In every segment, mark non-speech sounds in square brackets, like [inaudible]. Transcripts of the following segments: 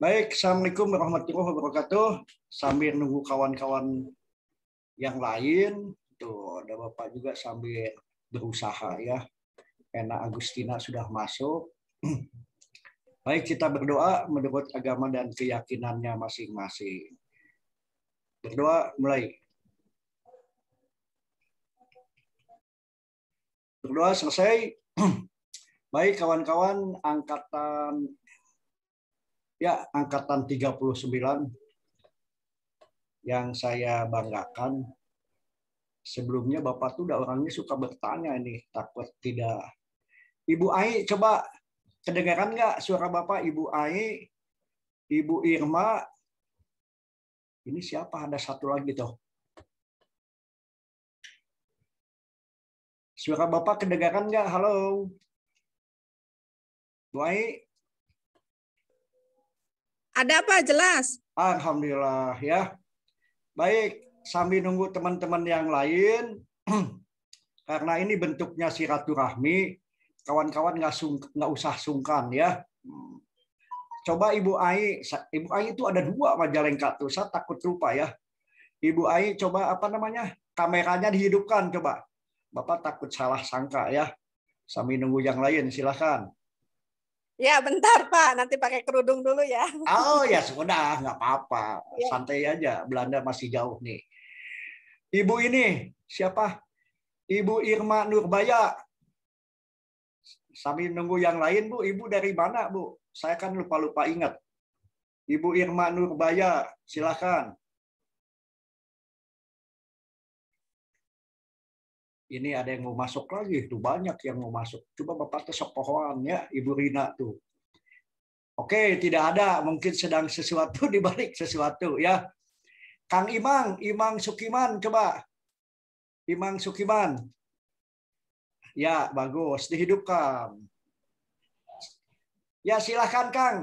Baik, Assalamualaikum warahmatullahi wabarakatuh. Sambil nunggu kawan-kawan yang lain, tuh ada Bapak juga sambil berusaha ya. Karena Agustina sudah masuk. [clears throat] Baik, kita berdoa menurut agama dan keyakinannya masing-masing. Berdoa mulai. Berdoa selesai. [clears throat] Baik, kawan-kawan angkatan ya angkatan 39 yang saya banggakan. Sebelumnya Bapak tuh udah orangnya suka bertanya nih, takut tidak. Ibu Ai coba kedengaran nggak suara Bapak Ibu Ai, Ibu Irma, ini siapa? Ada satu lagi tuh. Suara Bapak kedengaran nggak? Halo. Bu Ai, ada apa jelas? Alhamdulillah ya. Baik, sambil nunggu teman-teman yang lain [clears throat] karena ini bentuknya silaturahmi, kawan-kawan nggak nggak usah sungkan ya. Coba Ibu Ai, Ibu Ai itu ada dua majalengka tuh, saya takut lupa ya. Ibu Ai coba apa namanya? Kameranya dihidupkan coba. Bapak takut salah sangka ya. Sambil nunggu yang lain, silahkan. Ya bentar Pak, nanti pakai kerudung dulu ya. Oh ya sudah, nggak apa-apa. Ya. Santai aja, Belanda masih jauh nih. Ibu ini siapa? Ibu Irma Nurbaya. Sambil nunggu yang lain, Bu. Ibu dari mana, Bu? Saya kan lupa-lupa ingat. Ibu Irma Nurbaya, silakan. ini ada yang mau masuk lagi itu banyak yang mau masuk coba bapak tuh sepohoan ya ibu Rina tuh oke tidak ada mungkin sedang sesuatu [laughs] dibalik sesuatu ya Kang Imang Imang Sukiman coba Imang Sukiman ya bagus dihidupkan ya silahkan Kang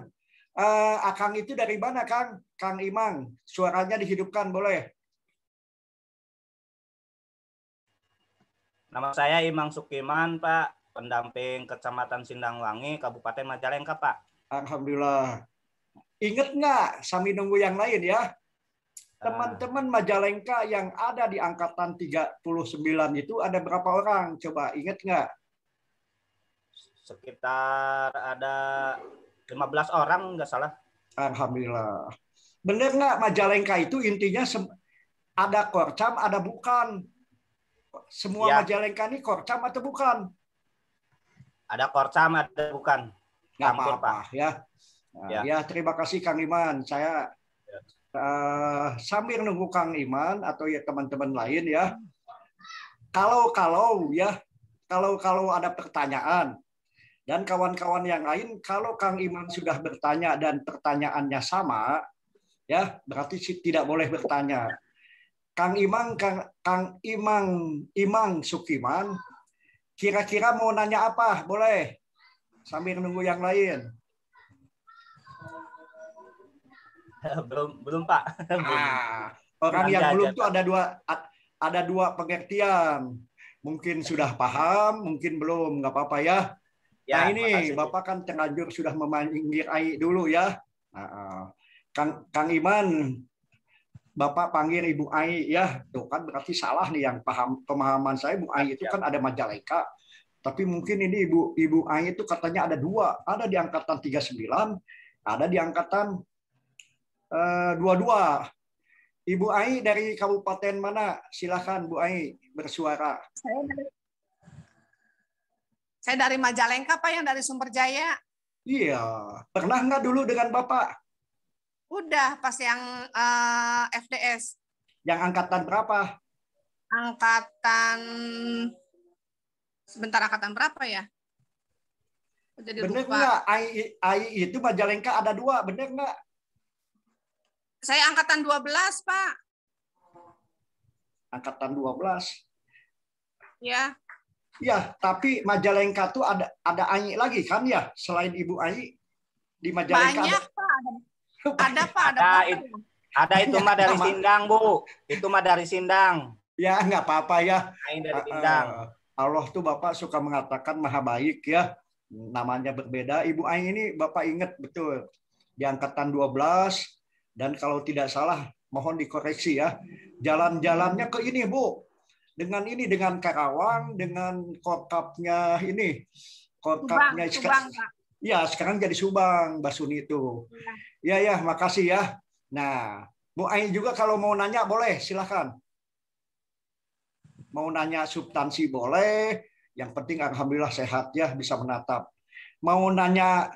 uh, Akang itu dari mana Kang Kang Imang suaranya dihidupkan boleh Nama saya Imang Sukiman, Pak, pendamping Kecamatan Sindangwangi, Kabupaten Majalengka, Pak. Alhamdulillah. Ingat nggak, sambil nunggu yang lain ya, ah. teman-teman Majalengka yang ada di angkatan 39 itu ada berapa orang? Coba ingat nggak? Sekitar ada 15 orang, nggak salah. Alhamdulillah. Benar nggak Majalengka itu intinya ada korcam, ada bukan semua ya. majalengka ini korcam atau bukan? Ada korcam, ada bukan. Nggak apa-apa ya. Nah, ya. ya. terima kasih Kang Iman. Saya ya. uh, sambil nunggu Kang Iman atau ya teman-teman lain ya. Kalau-kalau ya, kalau-kalau ada pertanyaan dan kawan-kawan yang lain, kalau Kang Iman sudah bertanya dan pertanyaannya sama, ya berarti tidak boleh bertanya. Kang Imang Kang, Kang Imang Imang Sukiman kira-kira mau nanya apa boleh sambil nunggu yang lain [laughs] belum belum pak [laughs] ah, orang yang belum itu tuh ada dua ada dua pengertian mungkin sudah paham mungkin belum nggak apa-apa ya Ya, nah ini makasih. Bapak kan terlanjur sudah memanggil air dulu ya. Ah, ah. Kang Kang Iman Bapak panggil Ibu Ai, ya tuh kan berarti salah nih yang paham pemahaman saya Ibu Ai itu kan ada majalengka. Tapi mungkin ini Ibu Ibu Ai itu katanya ada dua, ada di angkatan 39, ada di angkatan eh, 22. Ibu Ai dari kabupaten mana? Silakan Bu Ai bersuara. Saya dari, saya dari Majalengka Pak yang dari Sumber Jaya. Iya, pernah nggak dulu dengan Bapak? Udah pas yang uh, eh, FDS. Yang angkatan berapa? Angkatan sebentar angkatan berapa ya? Jadi bener nggak AI, AI itu Majalengka ada dua, bener nggak? Saya angkatan 12, Pak. Angkatan 12. Ya. Ya, tapi Majalengka tuh ada ada ai lagi kan ya, selain Ibu ai di Majalengka. Banyak ada... Pak, ada [laughs] apa? ada Pak. apa? itu, ada itu mah dari Sindang, Bu. Itu mah dari Sindang. Ya, nggak apa-apa ya. Main dari ah, ah. Sindang. Allah tuh Bapak suka mengatakan maha baik ya. Namanya berbeda. Ibu Aing ini Bapak ingat betul. Di angkatan 12, dan kalau tidak salah mohon dikoreksi ya jalan-jalannya ke ini bu dengan ini dengan Karawang dengan korkapnya ini korkapnya Subang, Subang, Ya sekarang jadi Subang, Basuni itu. Iya. Ya ya, makasih ya. Nah, Bu Ain juga kalau mau nanya boleh, silahkan. Mau nanya substansi boleh, yang penting alhamdulillah sehat ya, bisa menatap. Mau nanya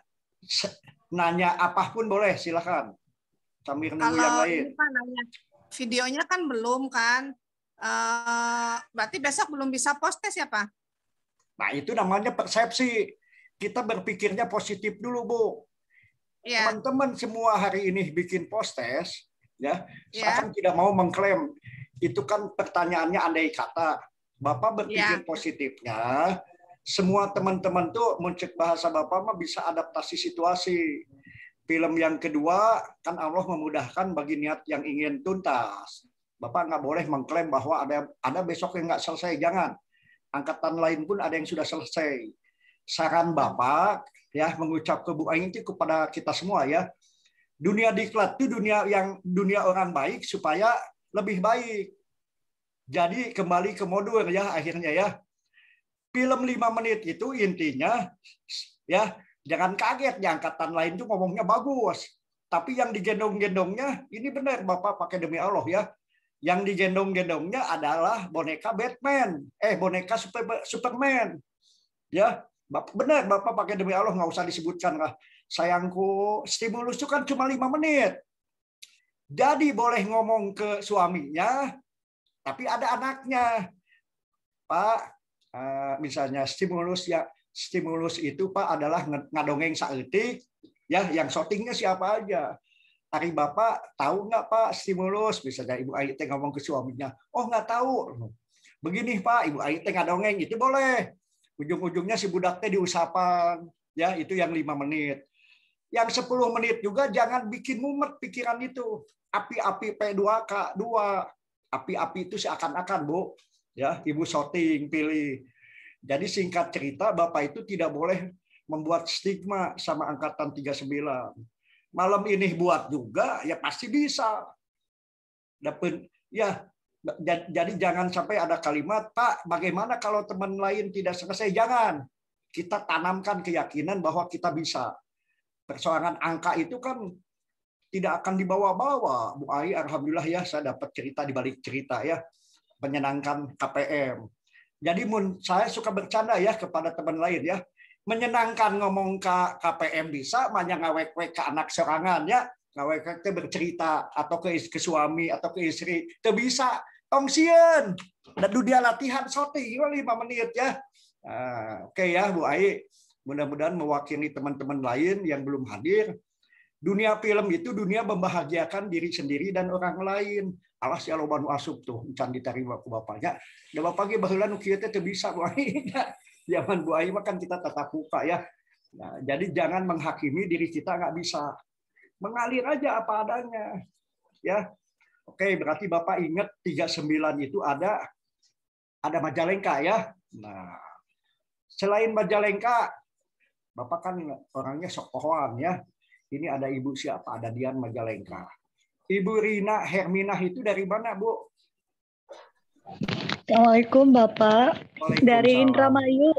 nanya apapun boleh, silahkan. Kami kalau yang lain. Kalau nanya. Videonya kan belum kan? Eh, berarti besok belum bisa postes ya Pak? Nah itu namanya persepsi kita berpikirnya positif dulu, Bu. teman iya. Teman-teman semua hari ini bikin postes, ya. Yeah. Saya kan tidak mau mengklaim. Itu kan pertanyaannya andai kata. Bapak berpikir yeah. positifnya, semua teman-teman tuh muncul bahasa Bapak mah bisa adaptasi situasi. Film yang kedua kan Allah memudahkan bagi niat yang ingin tuntas. Bapak nggak boleh mengklaim bahwa ada ada besok yang nggak selesai, jangan. Angkatan lain pun ada yang sudah selesai saran Bapak ya mengucap ke Bu Aing kepada kita semua ya. Dunia diklat itu dunia yang dunia orang baik supaya lebih baik. Jadi kembali ke modul ya akhirnya ya. Film 5 menit itu intinya ya jangan kaget di angkatan lain itu ngomongnya bagus. Tapi yang digendong-gendongnya ini benar Bapak pakai demi Allah ya. Yang digendong-gendongnya adalah boneka Batman, eh boneka Superman. Ya, Bapak, benar, Bapak pakai demi Allah nggak usah disebutkan lah. Sayangku, stimulus itu kan cuma lima menit. Jadi boleh ngomong ke suaminya, tapi ada anaknya. Pak, eh, misalnya stimulus ya stimulus itu Pak adalah ngadongeng saeutik ya yang syutingnya siapa aja. hari Bapak tahu nggak Pak stimulus? Misalnya Ibu Ayu ngomong ke suaminya, oh nggak tahu. Begini Pak, Ibu Ayu ngadongeng itu boleh. Ujung-ujungnya si budaknya diusapan, ya itu yang lima menit. Yang sepuluh menit juga jangan bikin mumet pikiran itu. Api-api P2K2. Api-api itu seakan-akan, Bu. Ya, Ibu shooting pilih. Jadi singkat cerita Bapak itu tidak boleh membuat stigma sama angkatan 39. Malam ini buat juga ya pasti bisa. Dapat ya jadi jangan sampai ada kalimat, Pak, bagaimana kalau teman lain tidak selesai? Jangan. Kita tanamkan keyakinan bahwa kita bisa. Persoalan angka itu kan tidak akan dibawa-bawa. Bu Ari, alhamdulillah ya saya dapat cerita di balik cerita ya. Menyenangkan KPM. Jadi saya suka bercanda ya kepada teman lain ya. Menyenangkan ngomong ke KPM bisa, banyak ngawek-wek ke anak serangan ya. Ngawek-wek bercerita atau ke, ke suami atau ke istri. Itu bisa. Ong Dan dunia latihan shooting lima menit ya. Nah, Oke okay ya Bu Ai. Mudah-mudahan mewakili teman-teman lain yang belum hadir. Dunia film itu dunia membahagiakan diri sendiri dan orang lain. Alas ya loban asup tuh, can diterima ku bapaknya. dan bapaknya ge baheula nu kieu teh bisa Bu Ai. [laughs] Zaman Bu Ai kan kita tetap buka ya. Nah, jadi jangan menghakimi diri kita nggak bisa mengalir aja apa adanya ya Oke, berarti Bapak ingat 39 itu ada ada Majalengka ya. Nah, selain Majalengka, Bapak kan orangnya sokohan ya. Ini ada Ibu siapa? Ada Dian Majalengka. Ibu Rina Herminah itu dari mana, Bu? Assalamualaikum Bapak. Dari Indramayu.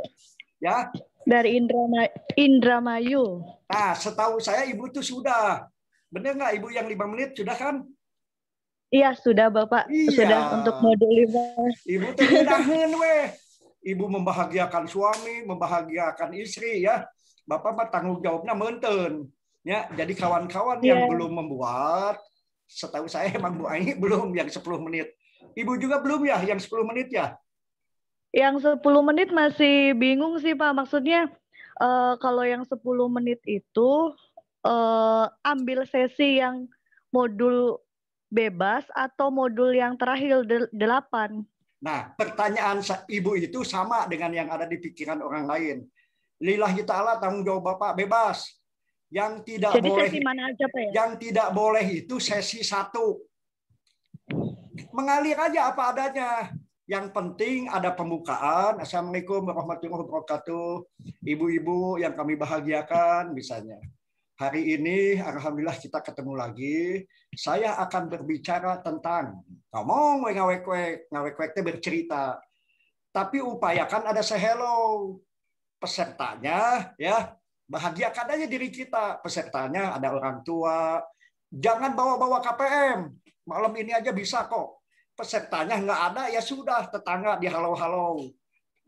Ya. Dari Indrama Indramayu. Nah, setahu saya Ibu itu sudah. Benar nggak Ibu yang lima menit sudah kan? Iya, sudah Bapak. Iya. Sudah untuk mode 5. Ibu terinahin [laughs] weh. Ibu membahagiakan suami, membahagiakan istri ya. Bapak mah tanggung jawabnya menten. Ya, jadi kawan-kawan yeah. yang iya. belum membuat, setahu saya emang Bu Aini belum yang 10 menit. Ibu juga belum ya yang 10 menit ya? Yang 10 menit masih bingung sih Pak. Maksudnya uh, kalau yang 10 menit itu uh, ambil sesi yang modul bebas atau modul yang terakhir delapan? Nah, pertanyaan ibu itu sama dengan yang ada di pikiran orang lain. Lillahi ta'ala tanggung jawab Bapak bebas. Yang tidak Jadi boleh sesi mana aja, Pak, ya? yang tidak boleh itu sesi satu. Mengalir aja apa adanya. Yang penting ada pembukaan. Assalamualaikum warahmatullahi wabarakatuh. Ibu-ibu yang kami bahagiakan misalnya. Hari ini alhamdulillah kita ketemu lagi. Saya akan berbicara tentang ngomong we ngawek-wek, ngawek-wek bercerita. Tapi upayakan ada sehello pesertanya ya. Bahagiakan aja diri kita. Pesertanya ada orang tua. Jangan bawa-bawa KPM. Malam ini aja bisa kok. Pesertanya nggak ada ya sudah tetangga di halo halo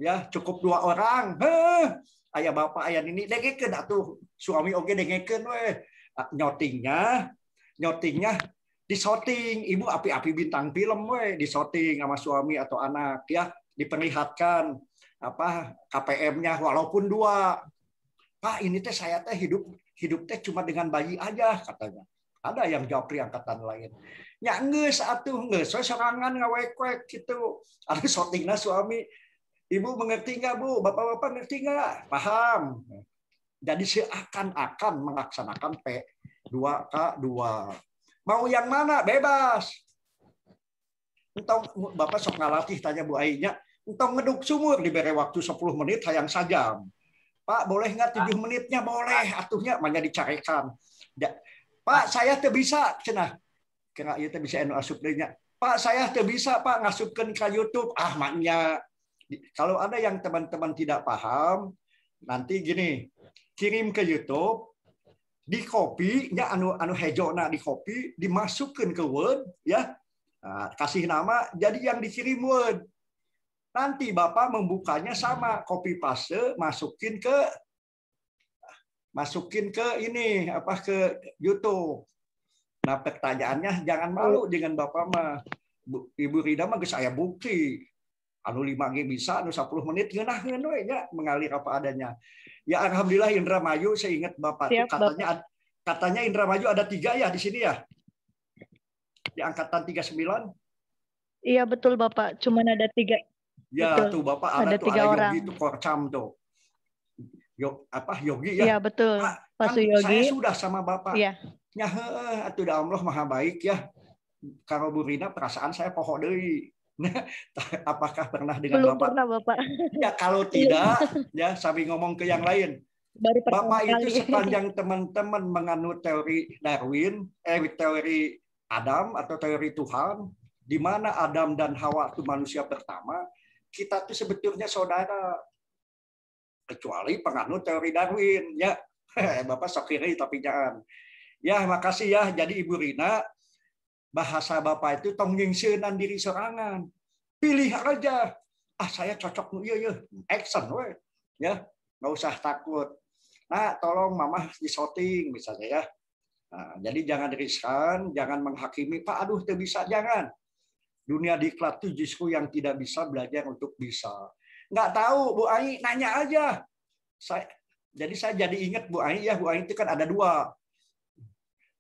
Ya cukup dua orang. Heh, ayah bapak ayah ini dengeken atuh suami oke dengeken weh ah, nyotingnya nyotingnya di shooting ibu api-api bintang film weh disorting sama suami atau anak ya diperlihatkan apa KPM-nya walaupun dua Pak ini teh saya teh hidup hidup teh cuma dengan bayi aja katanya ada yang jawab di angkatan lain ya nggak satu nggak saya serangan ngawek-wek gitu ada shootingnya [laughs] suami Ibu mengerti nggak Bu? Bapak-bapak ngerti nggak? Paham? Jadi seakan-akan melaksanakan P2K2. Mau yang mana? Bebas. Untuk Bapak sok ngalatih tanya Bu Ainya, entah ngeduk sumur diberi waktu 10 menit hayang sajam. Pak, boleh nggak 7 menitnya? Boleh, atuhnya mana dicarikan. Pak, saya tuh bisa cenah. kira kira bisa enak asup Pak, saya tuh bisa Pak ngasupkan ke YouTube. Ah, maknya kalau ada yang teman-teman tidak paham, nanti gini, kirim ke YouTube, di copy ya, anu anu hejo nak di copy dimasukkan ke word ya nah, kasih nama jadi yang dikirim word nanti bapak membukanya sama copy paste masukin ke masukin ke ini apa ke YouTube nah pertanyaannya jangan malu dengan bapak mah ibu Rida mah saya bukti anu lima g bisa anu 10 menit genah we nya mengalir apa adanya ya alhamdulillah Indra Mayu saya ingat bapak Siap, katanya bapak. katanya Indra Mayu ada tiga ya di sini ya di angkatan tiga sembilan iya betul bapak cuma ada tiga ya betul. tuh bapak ada, ada tuh tiga ada orang. Yogi itu korcam tuh Yog, apa Yogi ya iya betul nah, kan Yogi saya sudah sama bapak iya Nyah, heuh atuh Allah maha baik ya kalau Burina perasaan saya pohon deui [laughs] Apakah pernah dengan Belum Bapak? Pernah, Bapak. [laughs] Ya, kalau iya. tidak, ya sambil ngomong ke yang iya. lain. Baru Bapak kali. itu sepanjang [laughs] teman-teman menganut teori Darwin, eh teori Adam atau teori Tuhan, di mana Adam dan Hawa itu manusia pertama, kita tuh sebetulnya saudara. Kecuali penganut teori Darwin, ya. Bapak sakiri tapi jangan. Ya, makasih ya. Jadi Ibu Rina, bahasa Bapak itu tong nyingsenan diri serangan. Pilih aja. Ah saya cocok nu iya action we. Ya, nggak usah takut. Nah, tolong mama disoting misalnya ya. Nah, jadi jangan riskan, jangan menghakimi, Pak aduh tidak bisa, jangan. Dunia diklat itu justru yang tidak bisa belajar untuk bisa. Nggak tahu, Bu Ai, nanya aja. Saya, jadi saya jadi ingat Bu Ai, ya Bu Ai itu kan ada dua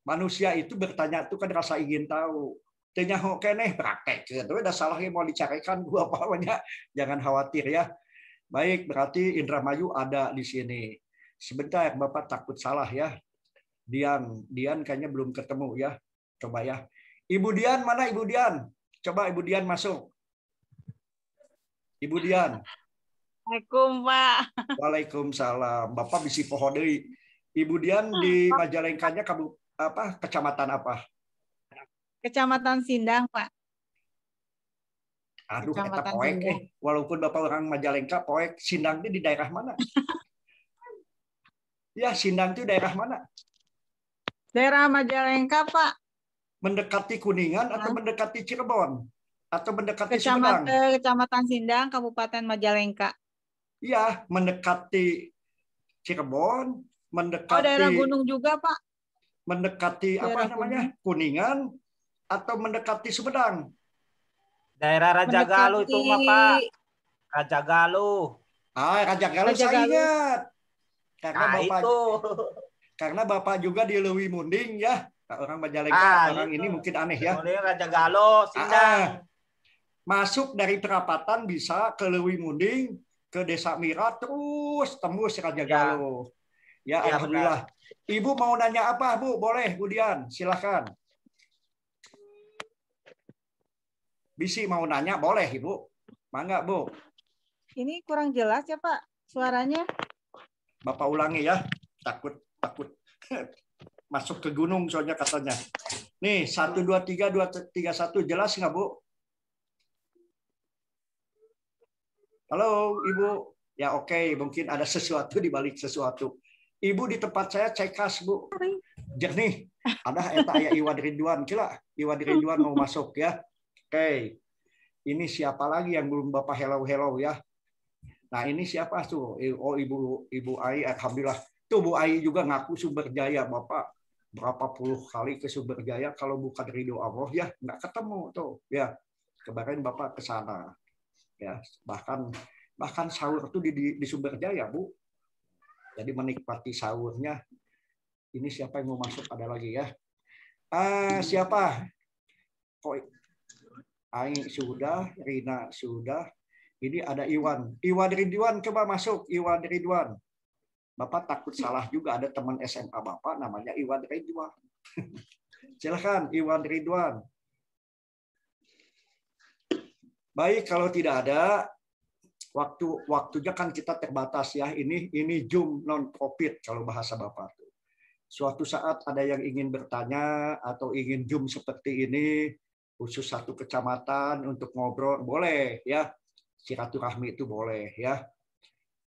manusia itu bertanya itu kan rasa ingin tahu tanya oke nih praktek gitu. tapi udah salahnya mau dicarikan gua [laughs] pokoknya jangan khawatir ya baik berarti Indra Mayu ada di sini sebentar bapak takut salah ya Dian Dian kayaknya belum ketemu ya coba ya Ibu Dian mana Ibu Dian coba Ibu Dian masuk Ibu Dian Assalamualaikum Pak Waalaikumsalam Bapak bisi pohon Ibu Dian di ah, Majalengkanya Kabupaten apa kecamatan apa? Kecamatan Sindang, Pak. Aduh, kita poek eh. Walaupun Bapak orang Majalengka, poek Sindang itu di daerah mana? [laughs] ya, Sindang itu daerah mana? Daerah Majalengka, Pak. Mendekati Kuningan atau nah. mendekati Cirebon? Atau mendekati Kecamatan, Sumedang? Kecamatan Sindang, Kabupaten Majalengka. Iya, mendekati Cirebon, mendekati... Oh, daerah gunung juga, Pak? mendekati daerah apa namanya Kuningan. atau mendekati Sumedang? Daerah Raja mendekati... Galuh itu bapak Raja Galuh. Ah, Raja Galuh saya ingat. Karena nah, Bapak itu. Karena Bapak juga di Lewi Munding ya. Nah, orang Majalengka, ah, orang itu. ini mungkin aneh ya. Raja Galuh, Sindang. Ah, ah, masuk dari perapatan bisa ke Lewi Munding, ke Desa Mira terus tembus Raja ya. Galuh. Ya. Ya, ya alhamdulillah. Benar. Ibu mau nanya apa, Bu? Boleh, Bu Dian, silakan. Bisi mau nanya, boleh, Ibu. Mangga, Bu. Ini kurang jelas ya, Pak, suaranya. Bapak ulangi ya, takut takut [laughs] masuk ke gunung soalnya katanya. Nih, 1 2 3 2 3 1 jelas nggak, Bu? Halo, Ibu. Ya oke, okay. mungkin ada sesuatu di balik sesuatu. Ibu di tempat saya cekas, Bu. Jernih. Ada eta ya Iwan Ridwan. Cila, Iwan Ridwan mau masuk ya. Oke. Ini siapa lagi yang belum Bapak hello-hello ya? Nah, ini siapa tuh? Oh, Ibu Ibu Ai alhamdulillah. Tuh Bu Ai juga ngaku sumber jaya, Bapak. Berapa puluh kali ke sumber jaya kalau bukan ridho Allah ya nggak ketemu tuh ya. Kemarin Bapak ke sana. Ya, bahkan bahkan sahur tuh di, di, di sumber jaya, Bu jadi menikmati sahurnya. Ini siapa yang mau masuk? Ada lagi ya. Ah, siapa? Koi. Aing sudah, Rina sudah. Ini ada Iwan. Iwan Ridwan coba masuk. Iwan Ridwan. Bapak takut salah juga ada teman SMA Bapak namanya Iwan Ridwan. [laughs] Silahkan Iwan Ridwan. Baik, kalau tidak ada, waktu waktunya kan kita terbatas ya ini ini zoom non profit kalau bahasa bapak tuh suatu saat ada yang ingin bertanya atau ingin zoom seperti ini khusus satu kecamatan untuk ngobrol boleh ya silaturahmi itu boleh ya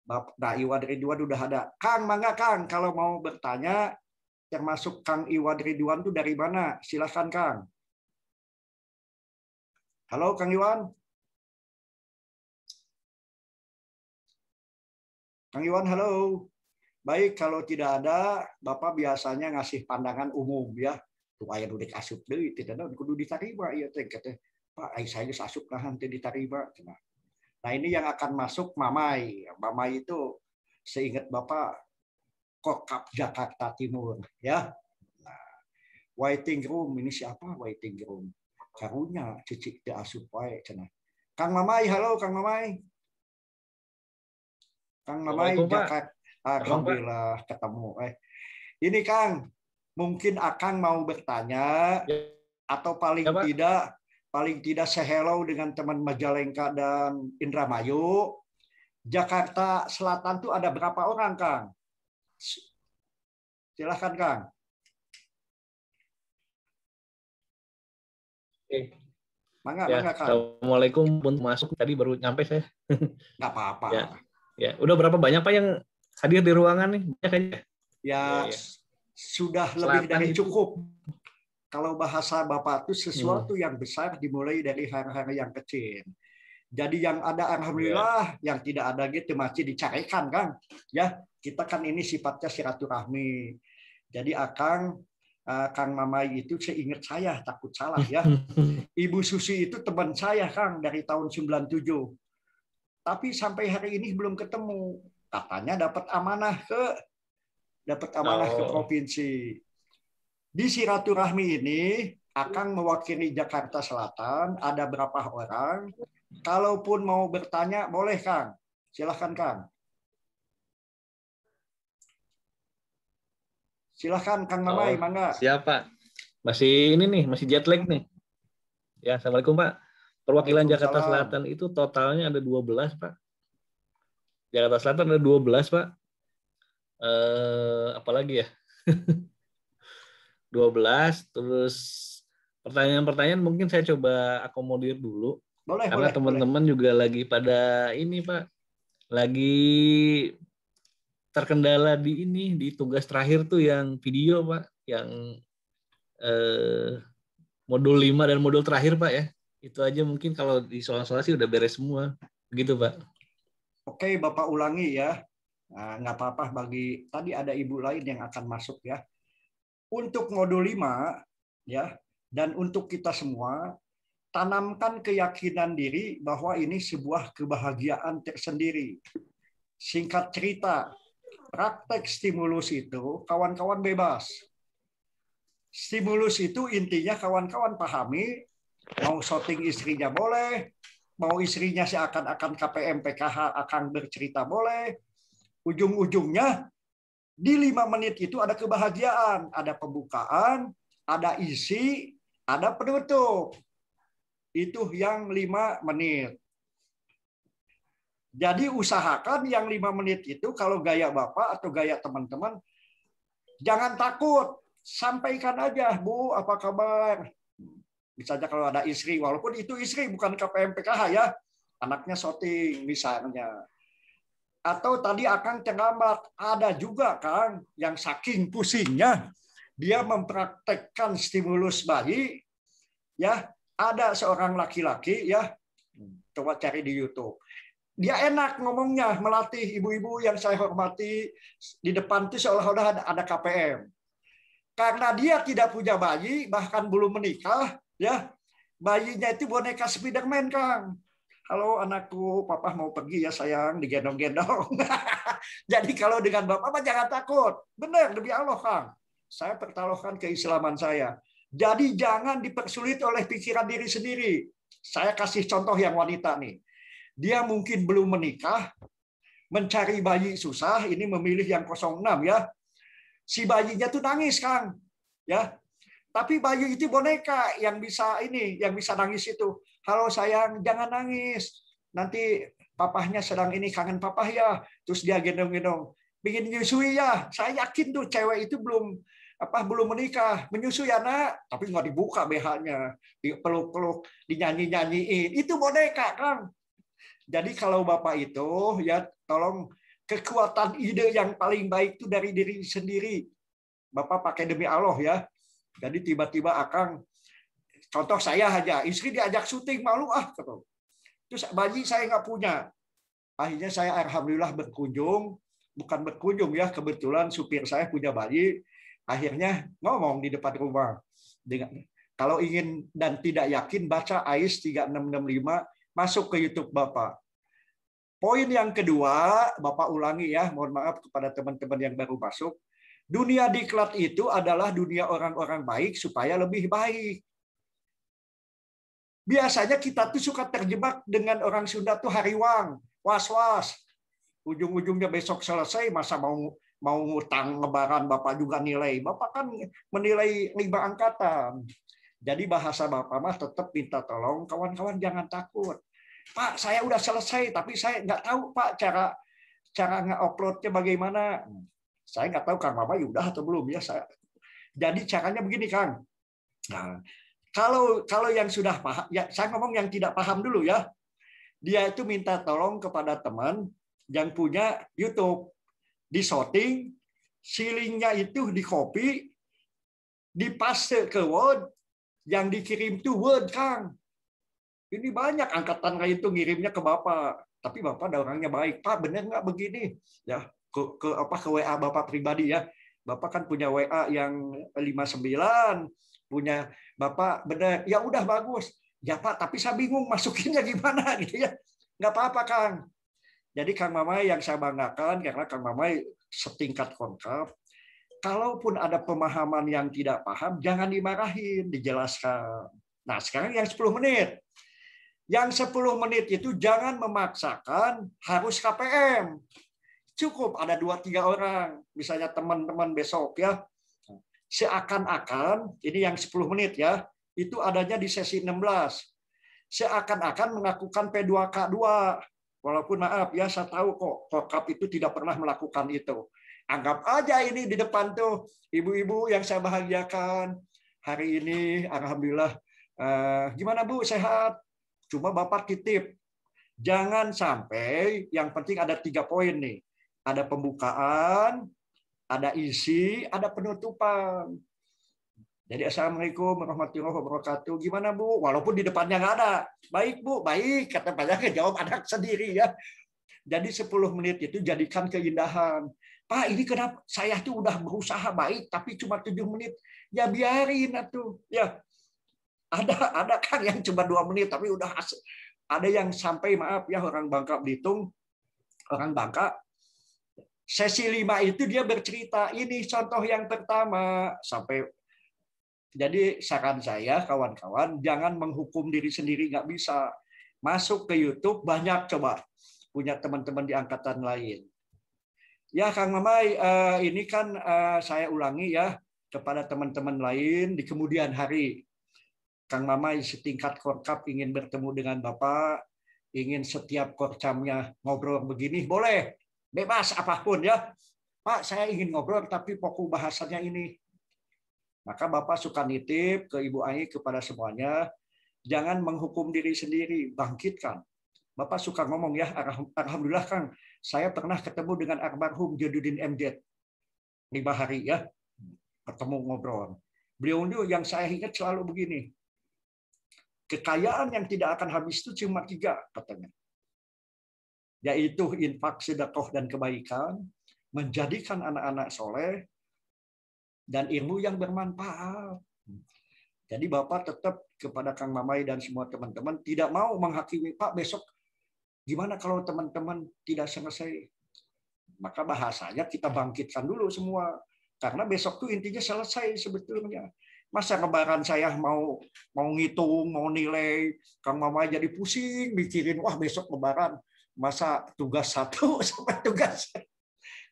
Nah, Iwan Ridwan udah ada. Kang, mangga Kang, kalau mau bertanya, termasuk Kang Iwan Ridwan tuh dari mana? Silahkan Kang. Halo Kang Iwan. Kang Iwan, halo. Baik, kalau tidak ada, Bapak biasanya ngasih pandangan umum ya. Tuh duduk udah kasut deh, tidak ada, kudu ditarima. Ya, teh, Pak, ayah saya asup lah nanti ditarima. Nah. nah, ini yang akan masuk Mamai. Mamai itu seingat Bapak, Kokap Jakarta Timur. ya. Nah, waiting room, ini siapa waiting room? Karunya, cicik asup, wae. Nah. Kang Mamai, halo Kang Mamai. Kang Namai Jakarta. Alhamdulillah Pak. ketemu. Eh, ini Kang, mungkin Akang mau bertanya ya. atau paling ya, tidak paling tidak sehello dengan teman Majalengka dan Indramayu. Jakarta Selatan tuh ada berapa orang, Kang? Silahkan, Kang. Oke. Mangga, ya, mangga, Kang. Assalamualaikum, pun masuk tadi baru nyampe saya. Enggak apa-apa. Ya. Ya, udah berapa banyak Pak yang hadir di ruangan nih? Banyak aja. Ya, oh, ya. sudah Selatan lebih dari cukup. Kalau bahasa Bapak itu sesuatu hmm. yang besar dimulai dari hal-hal yang kecil. Jadi yang ada alhamdulillah, ya. yang tidak ada gitu masih dicarikan kan. Ya, kita kan ini sifatnya silaturahmi. Jadi akan ah, uh, ah, Kang Mamai itu seingat saya takut salah ya. [laughs] Ibu Susi itu teman saya Kang dari tahun 97 tapi sampai hari ini belum ketemu. Katanya dapat amanah ke dapat amanah oh. ke provinsi. Di Siraturahmi ini akan mewakili Jakarta Selatan, ada berapa orang. Kalaupun mau bertanya boleh Kang. Silahkan Kang. Silahkan Kang Mamai, oh, Mangga. Siapa? Masih ini nih, masih jet lag nih. Ya, Assalamualaikum Pak. Perwakilan Jakarta Selatan itu totalnya ada 12, Pak. Jakarta Selatan ada 12, Pak. Eh, apalagi ya? 12, [laughs] terus pertanyaan-pertanyaan mungkin saya coba akomodir dulu. Boleh, Karena teman-teman juga lagi pada ini, Pak. Lagi terkendala di ini di tugas terakhir tuh yang video pak yang eh, modul 5 dan modul terakhir pak ya itu aja mungkin kalau di soal-soal sih udah beres semua. gitu Pak. Oke, Bapak ulangi ya. Nah, nggak apa-apa bagi tadi ada ibu lain yang akan masuk ya. Untuk modul 5 ya dan untuk kita semua tanamkan keyakinan diri bahwa ini sebuah kebahagiaan tersendiri. Singkat cerita, praktek stimulus itu kawan-kawan bebas. Stimulus itu intinya kawan-kawan pahami mau shooting istrinya boleh, mau istrinya seakan-akan KPM PKH akan bercerita boleh. Ujung-ujungnya di lima menit itu ada kebahagiaan, ada pembukaan, ada isi, ada penutup. Itu yang lima menit. Jadi usahakan yang lima menit itu kalau gaya Bapak atau gaya teman-teman, jangan takut. Sampaikan aja, Bu, apa kabar? Misalnya kalau ada istri, walaupun itu istri bukan KPM PKH ya, anaknya shooting misalnya. Atau tadi akan cengamat, ada juga kan yang saking pusingnya, dia mempraktekkan stimulus bayi, ya ada seorang laki-laki ya, coba cari di YouTube dia enak ngomongnya melatih ibu-ibu yang saya hormati di depan itu seolah-olah ada KPM. Karena dia tidak punya bayi, bahkan belum menikah, Ya, bayinya itu boneka Spiderman, Kang. Halo anakku, papa mau pergi ya sayang, digendong-gendong. [laughs] Jadi kalau dengan bapak bapak jangan takut. Benar, demi Allah, Kang. Saya pertaruhkan keislaman saya. Jadi jangan dipersulit oleh pikiran diri sendiri. Saya kasih contoh yang wanita nih. Dia mungkin belum menikah, mencari bayi susah, ini memilih yang 06 ya. Si bayinya tuh nangis, Kang. Ya, tapi Bayu itu boneka yang bisa ini, yang bisa nangis itu. Halo sayang, jangan nangis. Nanti papahnya sedang ini kangen papah ya. Terus dia gendong-gendong. Bikin nyusui ya. Saya yakin tuh cewek itu belum apa belum menikah menyusui anak ya, tapi nggak dibuka BH-nya dipeluk-peluk dinyanyi-nyanyiin itu boneka kan jadi kalau bapak itu ya tolong kekuatan ide yang paling baik itu dari diri sendiri bapak pakai demi Allah ya jadi tiba-tiba Akang, contoh saya aja, istri diajak syuting, malu ah. Terus bayi saya nggak punya. Akhirnya saya Alhamdulillah berkunjung, bukan berkunjung ya, kebetulan supir saya punya bayi, akhirnya ngomong di depan rumah. Dengan, kalau ingin dan tidak yakin, baca AIS 3665, masuk ke YouTube Bapak. Poin yang kedua, Bapak ulangi ya, mohon maaf kepada teman-teman yang baru masuk. Dunia diklat itu adalah dunia orang-orang baik supaya lebih baik. Biasanya kita tuh suka terjebak dengan orang Sunda tuh hariwang, was-was. Ujung-ujungnya besok selesai masa mau mau ngutang lebaran Bapak juga nilai. Bapak kan menilai lima angkatan. Jadi bahasa Bapak mah tetap minta tolong kawan-kawan jangan takut. Pak, saya udah selesai tapi saya nggak tahu Pak cara cara nge-uploadnya bagaimana. Saya nggak tahu Kang Mama udah atau belum ya. Saya. Jadi caranya begini Kang. Nah, kalau kalau yang sudah paham, ya, saya ngomong yang tidak paham dulu ya. Dia itu minta tolong kepada teman yang punya YouTube di sorting, si itu di copy, di paste ke Word, yang dikirim tuh Word Kang. Ini banyak angkatan kayak itu ngirimnya ke Bapak tapi bapak ada orangnya baik pak bener nggak begini ya ke, ke apa ke WA Bapak pribadi ya. Bapak kan punya WA yang 59, punya Bapak benar ya udah bagus. Ya Pak, tapi saya bingung masukinnya gimana [laughs] gitu ya. Nggak apa-apa Kang. Jadi Kang Mamai yang saya banggakan karena Kang Mamai setingkat konkap. Kalaupun ada pemahaman yang tidak paham, jangan dimarahin, dijelaskan. Nah, sekarang yang 10 menit. Yang 10 menit itu jangan memaksakan harus KPM cukup ada dua tiga orang, misalnya teman-teman besok ya. Seakan-akan ini yang 10 menit ya, itu adanya di sesi 16. Seakan-akan melakukan P2K2. Walaupun maaf ya saya tahu kok Kokap itu tidak pernah melakukan itu. Anggap aja ini di depan tuh ibu-ibu yang saya bahagiakan. Hari ini alhamdulillah eh, gimana Bu sehat? Cuma Bapak titip jangan sampai yang penting ada tiga poin nih ada pembukaan, ada isi, ada penutupan. Jadi assalamualaikum warahmatullahi wabarakatuh. Gimana bu? Walaupun di depannya nggak ada. Baik bu, baik. Kata banyaknya jawab anak sendiri ya. Jadi 10 menit itu jadikan keindahan. Pak ini kenapa? Saya tuh udah berusaha baik tapi cuma tujuh menit. Ya biarin tuh Ya ada ada kan yang cuma dua menit tapi udah asik. ada yang sampai maaf ya orang Bangka Belitung orang Bangka sesi lima itu dia bercerita ini contoh yang pertama sampai jadi saran saya kawan-kawan jangan menghukum diri sendiri nggak bisa masuk ke YouTube banyak coba punya teman-teman di angkatan lain. Ya Kang Mamai eh, ini kan eh, saya ulangi ya kepada teman-teman lain di kemudian hari. Kang Mamai setingkat korkap ingin bertemu dengan Bapak, ingin setiap korcamnya ngobrol begini, boleh bebas apapun ya. Pak, saya ingin ngobrol tapi pokok bahasanya ini. Maka Bapak suka nitip ke Ibu ani kepada semuanya, jangan menghukum diri sendiri, bangkitkan. Bapak suka ngomong ya, Alhamdulillah Kang, saya pernah ketemu dengan almarhum Jadudin MJ lima hari ya, ketemu ngobrol. Beliau itu yang saya ingat selalu begini, kekayaan yang tidak akan habis itu cuma tiga katanya yaitu infak, sedekah, dan kebaikan, menjadikan anak-anak soleh dan ilmu yang bermanfaat. Jadi Bapak tetap kepada Kang Mamai dan semua teman-teman tidak mau menghakimi Pak besok gimana kalau teman-teman tidak selesai maka bahasanya kita bangkitkan dulu semua karena besok tuh intinya selesai sebetulnya masa kebaran saya mau mau ngitung mau nilai kang mamai jadi pusing mikirin wah besok kebaran masa tugas satu [laughs] sampai tugas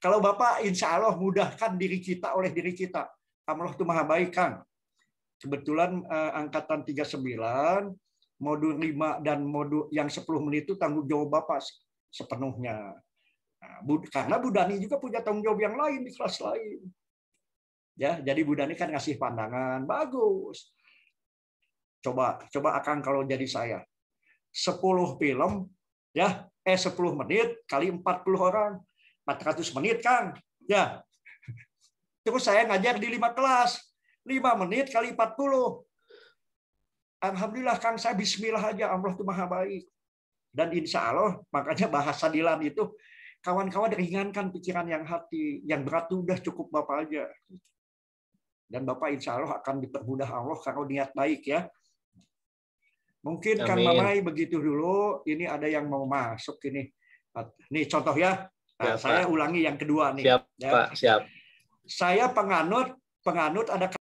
kalau Bapak insya Allah mudahkan diri kita oleh diri kita. Allah itu maha baik, Kang. Kebetulan eh, angkatan 39, modul 5 dan modul yang 10 menit itu tanggung jawab Bapak sepenuhnya. Nah, bu, karena Budani juga punya tanggung jawab yang lain di kelas lain. Ya, jadi Budani kan ngasih pandangan, bagus. Coba coba akan kalau jadi saya. 10 film ya eh 10 menit kali 40 orang 400 menit kan ya terus saya ngajar di lima kelas 5 menit kali 40 Alhamdulillah kang saya bismillah aja Allah itu maha baik dan insya Allah makanya bahasa Dilan itu kawan-kawan ringankan pikiran yang hati yang berat itu udah cukup Bapak aja dan Bapak insya Allah akan dipermudah Allah kalau niat baik ya Mungkin Amin. Kang Mamai begitu dulu. Ini ada yang mau masuk ini. Nih contoh ya. Nah, saya ulangi yang kedua nih. Siap, ya. Pak. Siap. Saya penganut penganut ada